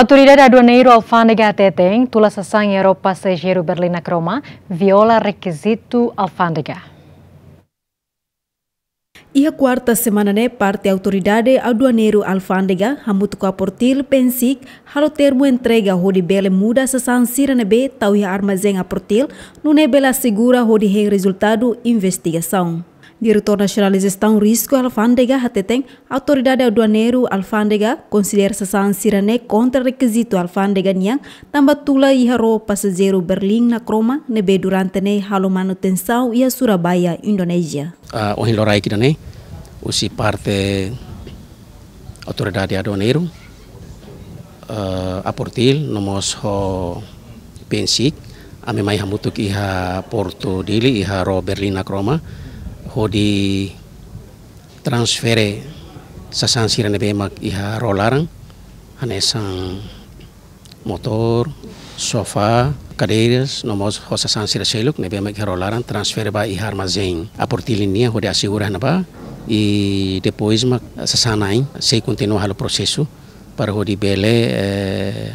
Autoridade aduaneira alfândega Teteng, tula sessão Europa passageiro Berlina Croma, viola requisito alfândega. Ia quarta semana ne parte autoridade aduaneiro alfândega hamutuka portil pensik halo termo entrega hodi bele muda sesansira siranebe, tau e armazém a portil nune bela segura hodi rei resultado investigação. Diretor Nasional de Gestão Risco Alfândega Hateteng, autoridade aduaneiro Alfândega considera sasan sirane contra requisito alfândega niang tamba tula iha ro passageiro Berlim na Croma nebe durante ne halo manutenção ia Surabaya, Indonesia. Uh, ah, ohin lorai kita ne, usi parte autoridade aduaneiro, uh, ah, aportil nomos ho pensik, ame mai hamutuk iha porto dili iha ro Berlim na Croma, ho di transfere sasan sirane be mak iha rolarang anesang motor sofa cadeiras nomos ho sasan sira seluk ne be mak iha transferir transfere ba iha armazém a portilinha ho de asegura na ba e depois mak sasanai sei continuar o processo para ho di bele eh,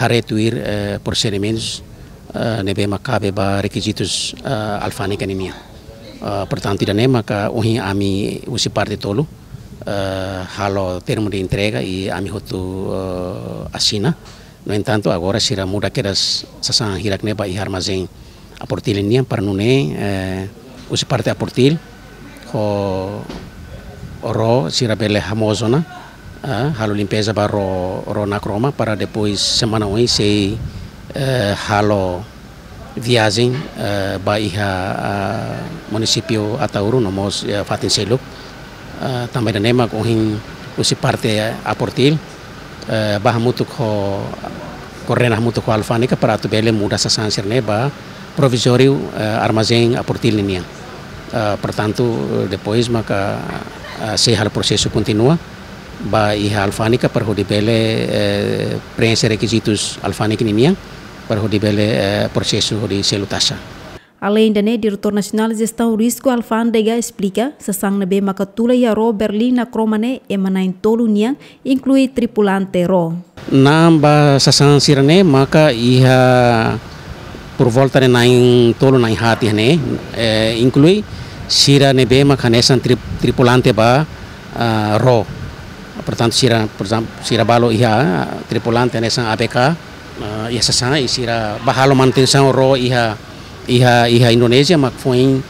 haretuir eh, procedimentos eh, ne be mak cabe ba requisitos eh, alfânica eh, Portanto, ka uhi ami usi parte tolo, eh, halo termo de entrega e ami hoto eh, assina. No entanto, agora será muda que das sasan hirak neba e armazém a portil em para não é usi parte a portil o ro sira bele hamozona halo limpeza para ro, ro na croma para depois semana oi sei halo viagem uh, eh, Bahia uh, eh, municipio Atauru nomos uh, eh, Fatin Seluk uh, também da Nema com hin usi parte a portil uh, bah alfanika ho para tu bele muda sa sansir neba provisório uh, armazém a portil ninia uh, depois maka uh, se hal kontinua ba iha alfânica para ho bele uh, preencher requisitos alfânica ninia para o nível eh, processo de selutação. Além da NED, diretor nacional de risco explica sesang nebe maka tulai ya a ro na kromane emanain tolu nian, inclui tripulante ro. Namba sesang sirane maka iha por volta de nain tolu nain hati ne, eh, inclui sira ne maka nesan tri, tripulante ba uh, ro. Pertanto sira, sira balo iha tripulante nesan ABK uh, ah, ia sasai sira bahalo sang ro iha iha iha Indonesia mak foin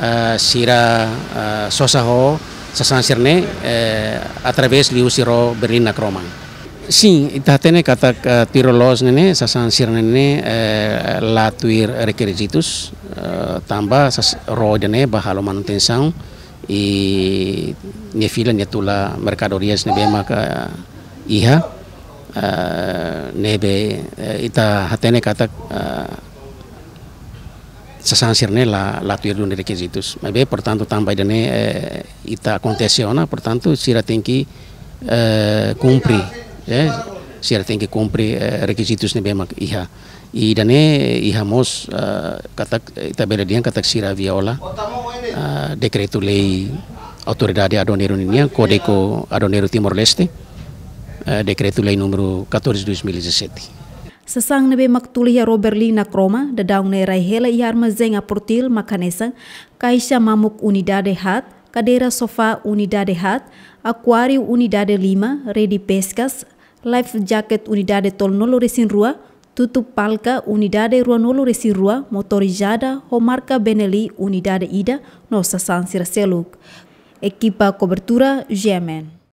uh, ah, sira uh, ah, sosaho sesang sirne eh, atraves liu siro Berlin sing ita tene kata uh, eh, tirolos nene sesang sirne nene eh, latuir requisitos uh, eh, tambah sas ro jene bahalo sang i nefila merkadorias mercadorias nebe maka eh, iha Eh, nebe eh, ita hatene katak eh, sirne la la tuirun de requisitos mebe portanto tambay dene ita kontesiona portanto sira tem kumpri, eh, sira tem que cumprir requisitos nebe mak iha i dane iha mos katak ita beradian katak sira viola dekretu lei autoridade adonero kodeko kodeko timor leste decretului numărul 14-2017. Sesang nebe maktulia Roberlina Kroma, rai raihela iarma zenga portil makanesa, kaisya mamuk unidade hat, kadera sofa unidade hat, aquário unidade lima, ready peskas life jacket unidade nolo resin rua, tutup palka unidade rua nolo resin rua, motorizada, homarka beneli unidade ida, nossa san siraseluk. Ekipa cobertura Jemen.